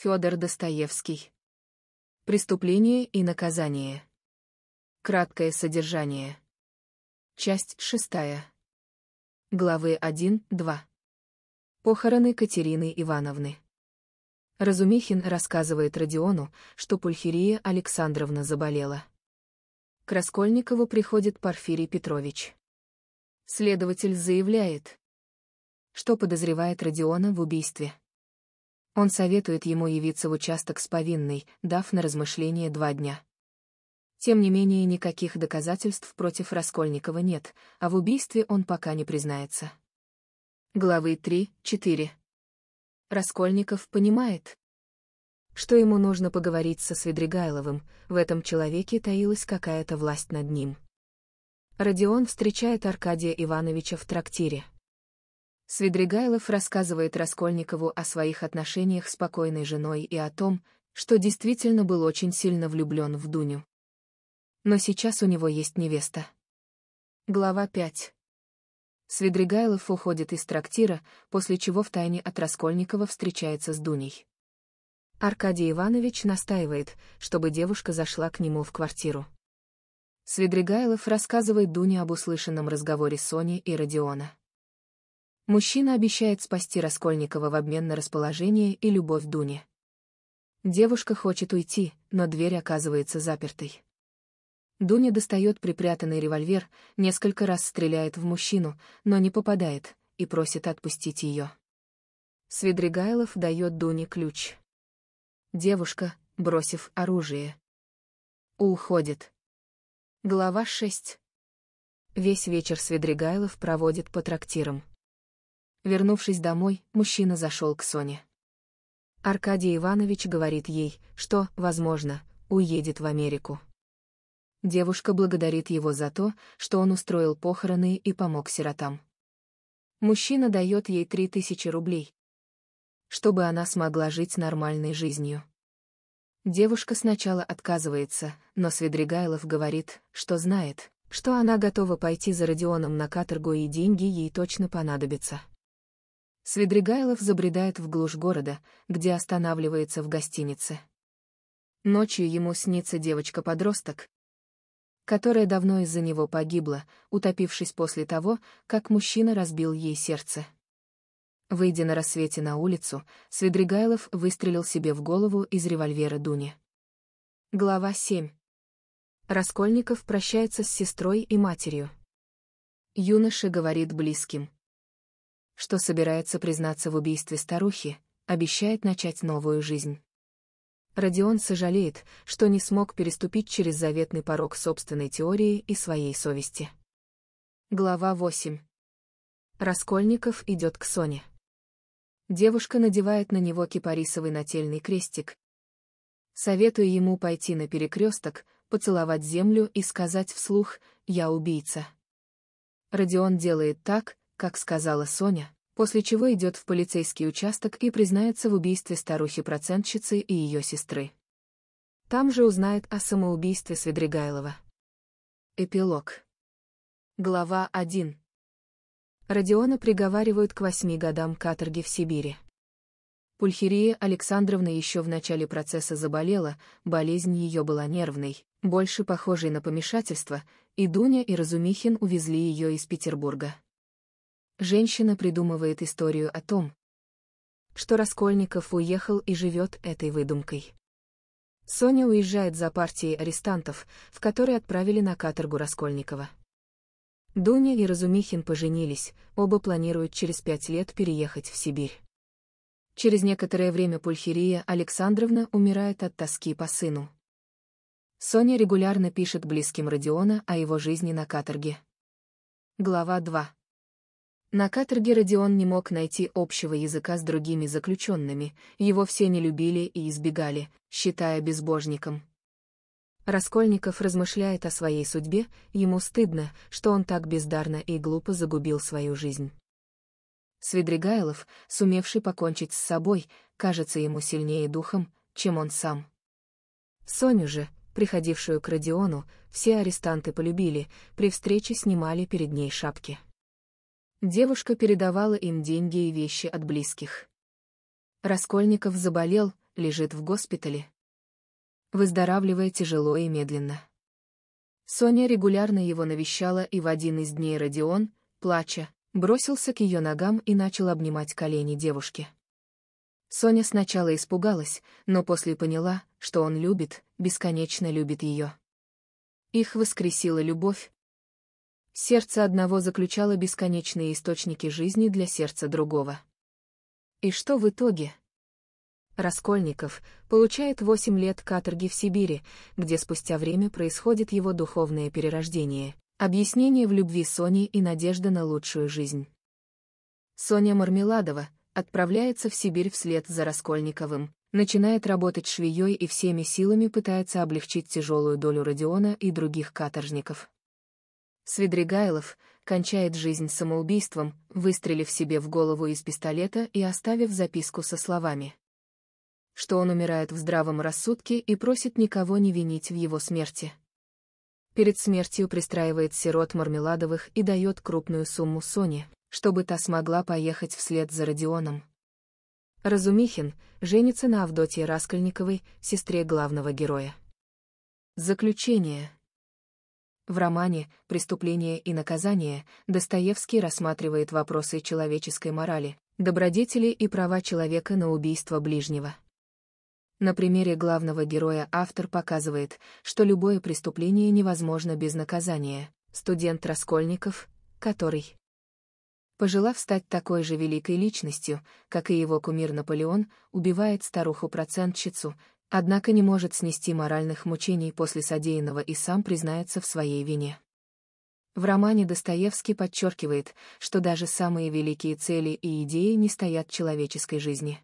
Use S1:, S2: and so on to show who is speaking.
S1: Федор Достоевский. Преступление и наказание. Краткое содержание. Часть шестая. Главы 1-2. Похороны Катерины Ивановны. Разумихин рассказывает Родиону, что Пульхерия Александровна заболела. К Раскольникову приходит Порфирий Петрович. Следователь заявляет, что подозревает Родиона в убийстве. Он советует ему явиться в участок с повинной, дав на размышление два дня. Тем не менее никаких доказательств против Раскольникова нет, а в убийстве он пока не признается. Главы 3-4 Раскольников понимает, что ему нужно поговорить со Свидригайловым, в этом человеке таилась какая-то власть над ним. Родион встречает Аркадия Ивановича в трактире. Свидригайлов рассказывает Раскольникову о своих отношениях с покойной женой и о том, что действительно был очень сильно влюблен в Дуню. Но сейчас у него есть невеста. Глава 5. Свидригайлов уходит из трактира, после чего втайне от Раскольникова встречается с Дуней. Аркадий Иванович настаивает, чтобы девушка зашла к нему в квартиру. Свидригайлов рассказывает Дуне об услышанном разговоре Сони и Родиона. Мужчина обещает спасти Раскольникова в обмен на расположение и любовь Дуни. Девушка хочет уйти, но дверь оказывается запертой. Дуня достает припрятанный револьвер, несколько раз стреляет в мужчину, но не попадает, и просит отпустить ее. Свидригайлов дает Дуне ключ. Девушка, бросив оружие, уходит. Глава 6. Весь вечер Свидригайлов проводит по трактирам. Вернувшись домой, мужчина зашел к Соне. Аркадий Иванович говорит ей, что, возможно, уедет в Америку. Девушка благодарит его за то, что он устроил похороны и помог сиротам. Мужчина дает ей три тысячи рублей, чтобы она смогла жить нормальной жизнью. Девушка сначала отказывается, но Сведригайлов говорит, что знает, что она готова пойти за Родионом на каторгу и деньги ей точно понадобятся. Свидригайлов забредает в глушь города, где останавливается в гостинице. Ночью ему снится девочка-подросток, которая давно из-за него погибла, утопившись после того, как мужчина разбил ей сердце. Выйдя на рассвете на улицу, Свидригайлов выстрелил себе в голову из револьвера Дуни. Глава 7. Раскольников прощается с сестрой и матерью. Юноша говорит близким — что собирается признаться в убийстве старухи, обещает начать новую жизнь. Родион сожалеет, что не смог переступить через заветный порог собственной теории и своей совести. Глава 8. Раскольников идет к Соне. Девушка надевает на него кипарисовый нательный крестик. Советую ему пойти на перекресток, поцеловать землю и сказать вслух «Я убийца». Родион делает так, как сказала Соня, после чего идет в полицейский участок и признается в убийстве старухи-процентщицы и ее сестры. Там же узнает о самоубийстве Свидригайлова. Эпилог. Глава 1. Родиона приговаривают к восьми годам каторги в Сибири. Пульхерия Александровна еще в начале процесса заболела, болезнь ее была нервной, больше похожей на помешательство, и Дуня и Разумихин увезли ее из Петербурга. Женщина придумывает историю о том, что Раскольников уехал и живет этой выдумкой. Соня уезжает за партией арестантов, в которой отправили на каторгу Раскольникова. Дуня и Разумихин поженились, оба планируют через пять лет переехать в Сибирь. Через некоторое время Пульхерия Александровна умирает от тоски по сыну. Соня регулярно пишет близким Родиона о его жизни на каторге. Глава 2. На каторге Родион не мог найти общего языка с другими заключенными, его все не любили и избегали, считая безбожником. Раскольников размышляет о своей судьбе, ему стыдно, что он так бездарно и глупо загубил свою жизнь. Свидригайлов, сумевший покончить с собой, кажется ему сильнее духом, чем он сам. Соню же, приходившую к Родиону, все арестанты полюбили, при встрече снимали перед ней шапки. Девушка передавала им деньги и вещи от близких. Раскольников заболел, лежит в госпитале. Выздоравливая тяжело и медленно. Соня регулярно его навещала, и в один из дней Родион, плача, бросился к ее ногам и начал обнимать колени девушки. Соня сначала испугалась, но после поняла, что он любит, бесконечно любит ее. Их воскресила любовь, Сердце одного заключало бесконечные источники жизни для сердца другого. И что в итоге? Раскольников получает 8 лет каторги в Сибири, где спустя время происходит его духовное перерождение, объяснение в любви Сони и надежда на лучшую жизнь. Соня Мармеладова отправляется в Сибирь вслед за Раскольниковым, начинает работать швеей и всеми силами пытается облегчить тяжелую долю Родиона и других каторжников. Свидригайлов кончает жизнь самоубийством, выстрелив себе в голову из пистолета и оставив записку со словами. Что он умирает в здравом рассудке и просит никого не винить в его смерти. Перед смертью пристраивает сирот Мармеладовых и дает крупную сумму Соне, чтобы та смогла поехать вслед за Родионом. Разумихин женится на Авдотье Раскольниковой, сестре главного героя. Заключение. В романе «Преступление и наказание» Достоевский рассматривает вопросы человеческой морали, добродетели и права человека на убийство ближнего. На примере главного героя автор показывает, что любое преступление невозможно без наказания. Студент Раскольников, который, пожелав стать такой же великой личностью, как и его кумир Наполеон, убивает старуху-процентщицу, Однако не может снести моральных мучений после содеянного и сам признается в своей вине. В романе Достоевский подчеркивает, что даже самые великие цели и идеи не стоят человеческой жизни.